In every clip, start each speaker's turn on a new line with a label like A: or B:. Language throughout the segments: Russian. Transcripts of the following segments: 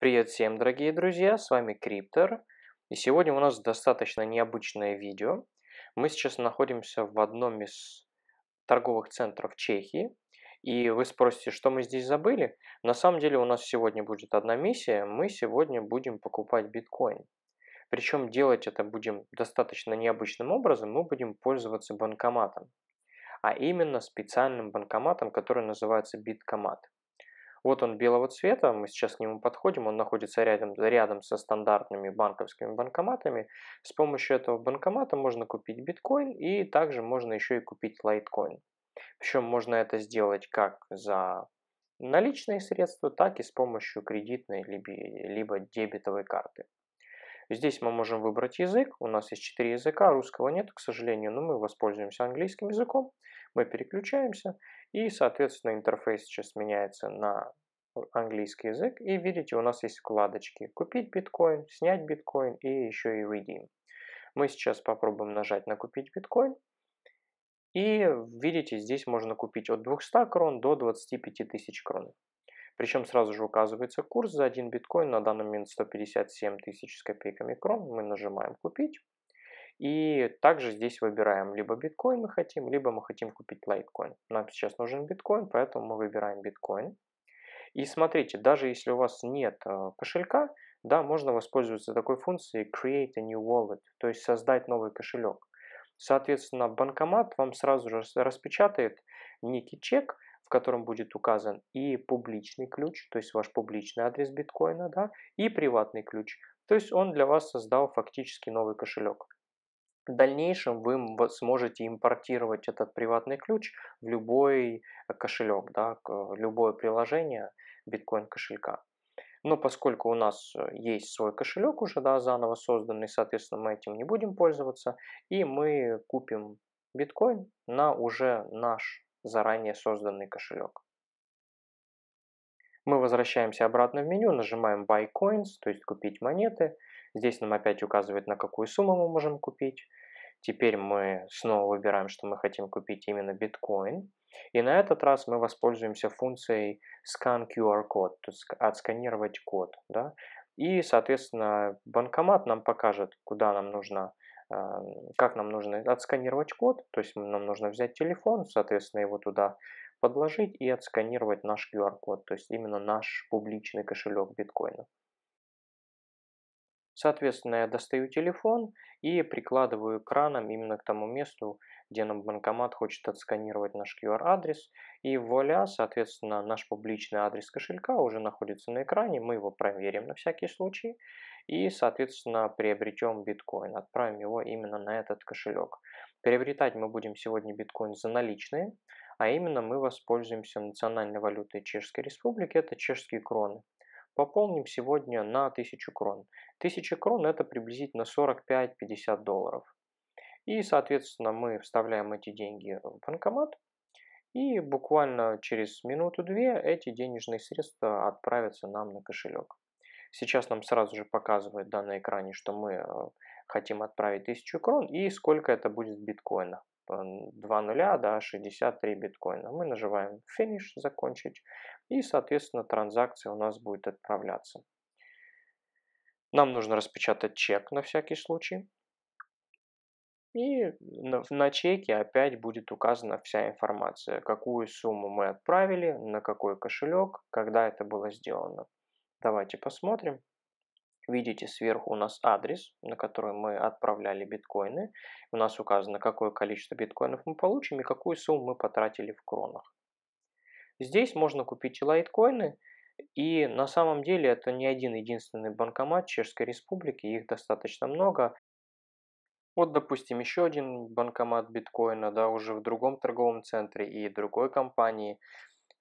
A: Привет всем, дорогие друзья, с вами Криптор. И сегодня у нас достаточно необычное видео. Мы сейчас находимся в одном из торговых центров Чехии. И вы спросите, что мы здесь забыли? На самом деле у нас сегодня будет одна миссия. Мы сегодня будем покупать биткоин. Причем делать это будем достаточно необычным образом. Мы будем пользоваться банкоматом. А именно специальным банкоматом, который называется биткомат. Вот он белого цвета, мы сейчас к нему подходим, он находится рядом, рядом со стандартными банковскими банкоматами. С помощью этого банкомата можно купить биткоин и также можно еще и купить лайткоин. Причем можно это сделать как за наличные средства, так и с помощью кредитной либо, либо дебетовой карты. Здесь мы можем выбрать язык. У нас есть четыре языка, русского нет, к сожалению, но мы воспользуемся английским языком. Мы переключаемся, и, соответственно, интерфейс сейчас меняется на английский язык. И видите, у нас есть вкладочки «Купить биткоин», «Снять биткоин» и еще и «Redeem». Мы сейчас попробуем нажать на «Купить биткоин». И видите, здесь можно купить от 200 крон до 25 тысяч крон. Причем сразу же указывается курс за один биткоин, на данный момент 157 тысяч с копейками крон. Мы нажимаем «Купить». И также здесь выбираем, либо биткоин мы хотим, либо мы хотим купить лайткоин. Нам сейчас нужен биткоин, поэтому мы выбираем биткоин. И смотрите, даже если у вас нет э, кошелька, да, можно воспользоваться такой функцией create a new wallet, то есть создать новый кошелек. Соответственно, банкомат вам сразу же распечатает некий чек, в котором будет указан и публичный ключ, то есть ваш публичный адрес биткоина, да, и приватный ключ. То есть он для вас создал фактически новый кошелек. В дальнейшем вы сможете импортировать этот приватный ключ в любой э, кошелек, да, э, любое приложение биткоин кошелька. Но поскольку у нас э, есть свой кошелек уже да, заново созданный, соответственно, мы этим не будем пользоваться, и мы купим биткоин на уже наш заранее созданный кошелек. Мы возвращаемся обратно в меню, нажимаем Buy Coins, то есть купить монеты. Здесь нам опять указывает, на какую сумму мы можем купить. Теперь мы снова выбираем, что мы хотим купить именно биткоин. И на этот раз мы воспользуемся функцией scan QR Code, то есть отсканировать код. Да? И, соответственно, банкомат нам покажет, куда нам нужно а, как нам нужно отсканировать код, то есть нам нужно взять телефон, соответственно, его туда подложить и отсканировать наш QR-код, то есть именно наш публичный кошелек биткоинов. Соответственно, я достаю телефон и прикладываю экраном именно к тому месту, где нам банкомат хочет отсканировать наш QR-адрес. И вуаля, соответственно, наш публичный адрес кошелька уже находится на экране, мы его проверим на всякий случай и, соответственно, приобретем биткоин, отправим его именно на этот кошелек. Приобретать мы будем сегодня биткоин за наличные, а именно мы воспользуемся национальной валютой Чешской Республики, это чешские кроны пополним сегодня на 1000 крон. 1000 крон это приблизительно 45-50 долларов. И, соответственно, мы вставляем эти деньги в банкомат, и буквально через минуту-две эти денежные средства отправятся нам на кошелек. Сейчас нам сразу же показывает да, на экране, что мы э, хотим отправить 1000 крон и сколько это будет в биткоинах. 2 типа, нуля, да, 63 биткоина. Мы нажимаем финиш, закончить, и, соответственно, транзакция у нас будет отправляться. Нам нужно распечатать чек на всякий случай. И на чеке опять будет указана вся информация, какую сумму мы отправили, на какой кошелек, когда это было сделано. Давайте посмотрим. Видите, сверху у нас адрес, на который мы отправляли биткоины. У нас указано, какое количество биткоинов мы получим и какую сумму мы потратили в кронах. Здесь можно купить и лайткоины, и на самом деле это не один единственный банкомат Чешской Республики, их достаточно много. Вот, допустим, еще один банкомат биткоина, да, уже в другом торговом центре и другой компании.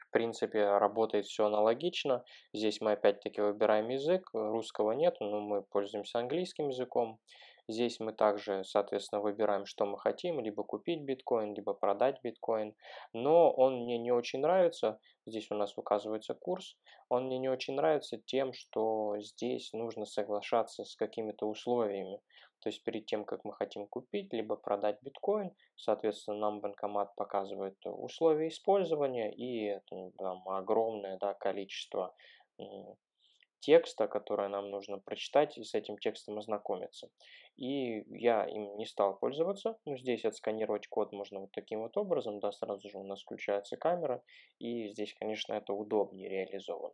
A: В принципе, работает все аналогично. Здесь мы опять-таки выбираем язык. Русского нет, но мы пользуемся английским языком. Здесь мы также, соответственно, выбираем, что мы хотим, либо купить биткоин, либо продать биткоин. Но он мне не очень нравится, здесь у нас указывается курс, он мне не очень нравится тем, что здесь нужно соглашаться с какими-то условиями. То есть перед тем, как мы хотим купить, либо продать биткоин, соответственно, нам банкомат показывает условия использования и там, огромное да, количество текста, которое нам нужно прочитать и с этим текстом ознакомиться. И я им не стал пользоваться, но здесь отсканировать код можно вот таким вот образом, да, сразу же у нас включается камера, и здесь, конечно, это удобнее реализовано.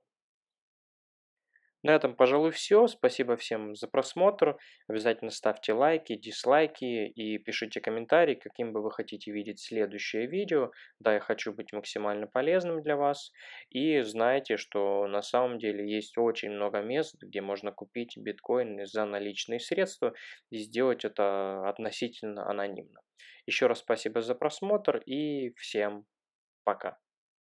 A: На этом, пожалуй, все. Спасибо всем за просмотр. Обязательно ставьте лайки, дизлайки и пишите комментарии, каким бы вы хотите видеть следующее видео. Да, я хочу быть максимально полезным для вас. И знаете, что на самом деле есть очень много мест, где можно купить биткоины за наличные средства и сделать это относительно анонимно. Еще раз спасибо за просмотр и всем пока.